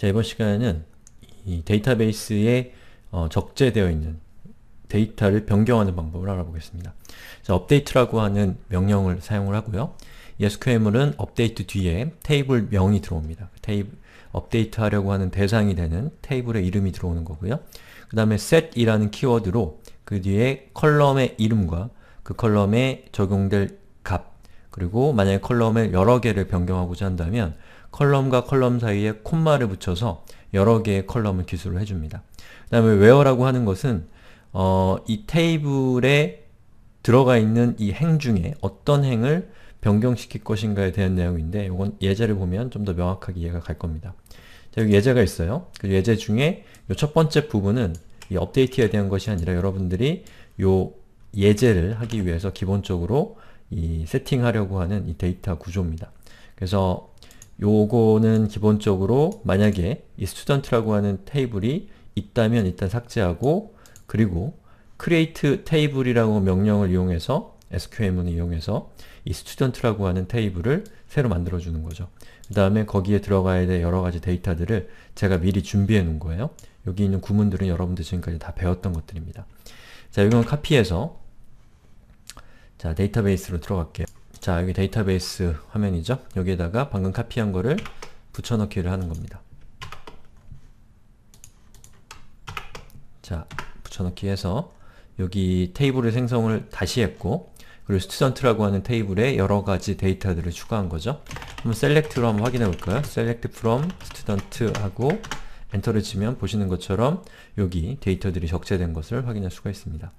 자, 이번 시간에는 이 데이터베이스에 어, 적재되어 있는 데이터를 변경하는 방법을 알아보겠습니다. 자, update라고 하는 명령을 사용을 하고요. SQML은 업데이트 뒤에 테이블 명이 들어옵니다. 그 테이블 업데이트 하려고 하는 대상이 되는 테이블의 이름이 들어오는 거고요. 그 다음에 set이라는 키워드로 그 뒤에 컬럼의 이름과 그 컬럼에 적용될 값 그리고 만약에 컬럼을 여러 개를 변경하고자 한다면 컬럼과 컬럼 사이에 콤마를 붙여서 여러 개의 컬럼을 기술을 해줍니다. 그 다음에 where라고 하는 것은 어, 이 테이블에 들어가 있는 이 행 중에 어떤 행을 변경시킬 것인가에 대한 내용인데 이건 예제를 보면 좀 더 명확하게 이해가 갈 겁니다. 자, 여기 예제가 있어요. 그 예제 중에 이 첫 번째 부분은 이 업데이트에 대한 것이 아니라 여러분들이 요 예제를 하기 위해서 기본적으로 이 세팅하려고 하는 이 데이터 구조입니다. 그래서 요거는 기본적으로 만약에 이 student라고 하는 테이블이 있다면 일단 삭제하고 그리고 create table이라고 명령을 이용해서 s q m 을 이용해서 이 student라고 하는 테이블을 새로 만들어주는 거죠. 그 다음에 거기에 들어가야 될 여러가지 데이터들을 제가 미리 준비해 놓은 거예요. 여기 있는 구문들은 여러분들 지금까지 다 배웠던 것들입니다. 자, 이건 카피해서 자 데이터베이스로 들어갈게요. 자 여기 데이터베이스 화면이죠. 여기에다가 방금 카피한 거를 붙여넣기를 하는 겁니다. 자 붙여넣기 해서 여기 테이블의 생성을 다시 했고 그리고 스튜던트라고 하는 테이블에 여러가지 데이터들을 추가한 거죠. 한번 s e l 로 한번 확인해 볼까요? select f r o 하고 엔터를 치면 보시는 것처럼 여기 데이터들이 적재된 것을 확인할 수가 있습니다.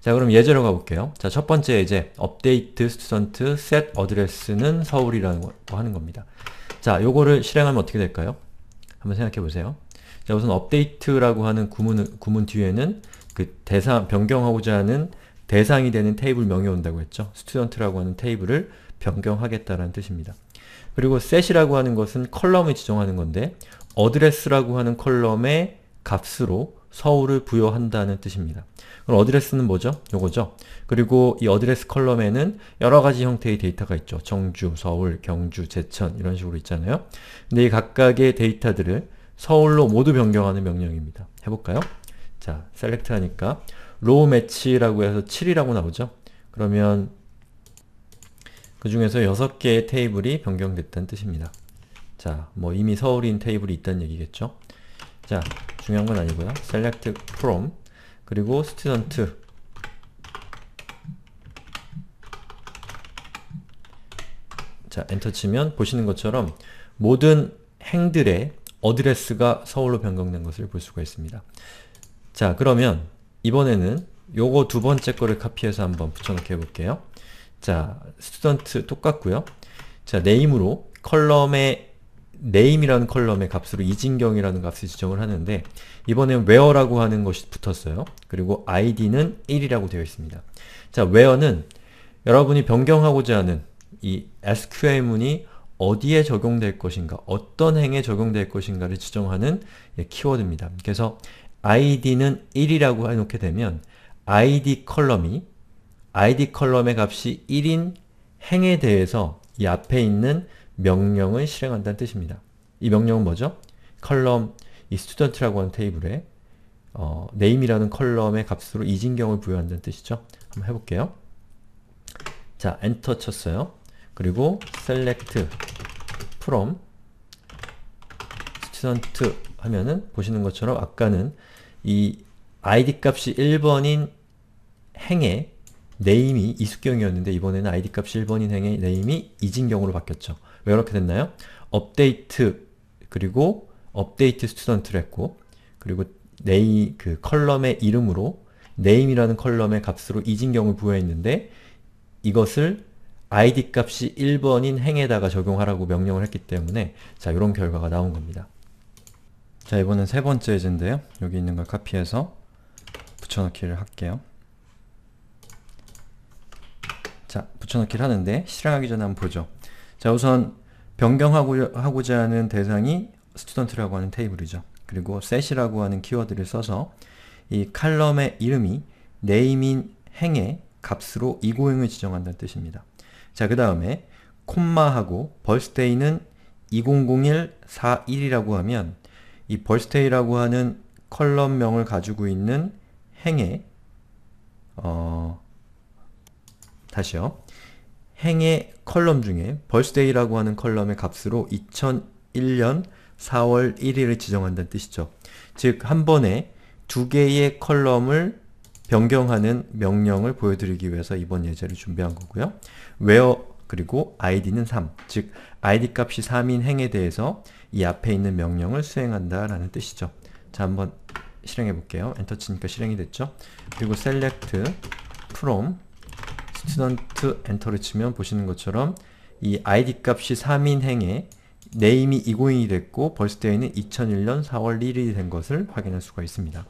자 그럼 예제로 가볼게요. 자 첫 번째 예제 업데이트 스튜던트 set 어드레스는 서울이라고 하는 겁니다. 자 요거를 실행하면 어떻게 될까요? 한번 생각해 보세요. 자 우선 업데이트라고 하는 구문, 구문 뒤에는 그 대상, 변경하고자 하는 대상이 되는 테이블 명이 온다고 했죠. 스튜던트라고 하는 테이블을 변경하겠다라는 뜻입니다. 그리고 set이라고 하는 것은 컬럼을 지정하는 건데 어드레스라고 하는 컬럼의 값으로 서울을 부여한다는 뜻입니다. 그럼 어드레스는 뭐죠? 요거죠. 그리고 이 어드레스 컬럼에는 여러가지 형태의 데이터가 있죠. 청주, 서울, 경주, 제천 이런 식으로 있잖아요. 근데 이 각각의 데이터들을 서울로 모두 변경하는 명령입니다. 해볼까요? 자, 셀렉트 하니까 로우 매치라고 해서 7이라고 나오죠. 그러면 그 중에서 6개의 테이블이 변경됐다는 뜻입니다. 자, 뭐 이미 서울인 테이블이 있다는 얘기겠죠. 자, 중요한 건 아니고요. select from 그리고 student 자 엔터 치면 보시는 것처럼 모든 행들의 어드레스가 서울로 변경된 것을 볼 수가 있습니다. 자 그러면 이번에는 요거 두 번째 거를 카피해서 한번 붙여넣기 해볼게요. 자, 스튜던트 똑같고요. 자, 네임으로 컬럼의 name이라는 컬럼의 값으로 이진경이라는 값을 지정을 하는데 이번엔 where라고 하는 것이 붙었어요. 그리고 id는 1이라고 되어 있습니다. 자, where는 여러분이 변경하고자 하는 이 SQL 문이 어디에 적용될 것인가, 어떤 행에 적용될 것인가를 지정하는 예, 키워드입니다. 그래서 id는 1이라고 해놓게 되면 id 컬럼이 id 컬럼의 값이 1인 행에 대해서 이 앞에 있는 명령을 실행한다는 뜻입니다. 이 명령은 뭐죠? 컬럼 이 student라고 하는 테이블에 어, name이라는 컬럼의 값으로 이진경을 부여한다는 뜻이죠. 한번 해볼게요. 자, 엔터 쳤어요. 그리고 select from student 하면은 보시는 것처럼 아까는 이 id 값이 1번인 행에 네임이 이숙경이었는데 이번에는 id 값이 1번인 행의 네임이 이진경으로 바뀌었죠. 왜 이렇게 됐나요? 업데이트 그리고 업데이트 스튜던트를 했고 그리고 네이 그 컬럼의 이름으로 네임이라는 컬럼의 값으로 이진경을 부여했는데 이것을 id 값이 1번인 행에다가 적용하라고 명령을 했기 때문에 자 이런 결과가 나온 겁니다. 자 이번엔 세 번째 예제인데요. 여기 있는 걸 카피해서 붙여넣기를 할게요. 자, 붙여넣기를 하는데 실행하기 전에 한번 보죠. 자, 우선 변경하고자 하는 대상이 스튜던트라고 하는 테이블이죠. 그리고 set이라고 하는 키워드를 써서 이 칼럼의 이름이 name인 행의 값으로 이 고행을 지정한다는 뜻입니다. 자, 그 다음에 콤마하고 벌스데이는 200141이라고 하면 이 벌스데이라고 하는 컬럼명을 가지고 있는 행의 어, 다시요. 행의 컬럼 중에 벌스데이라고 하는 컬럼의 값으로 2001년 4월 1일을 지정한다는 뜻이죠. 즉, 한 번에 두 개의 컬럼을 변경하는 명령을 보여드리기 위해서 이번 예제를 준비한 거고요. where 그리고 id는 3, 즉 id 값이 3인 행에 대해서 이 앞에 있는 명령을 수행한다 라는 뜻이죠. 자, 한번 실행해 볼게요. 엔터 치니까 실행이 됐죠. 그리고 select from 스튜던트 엔터를 치면 보시는 것처럼 이 id 값이 3인행에 네임이 이고인이 됐고 벌스데이는 2001년 4월 1일이 된 것을 확인할 수가 있습니다.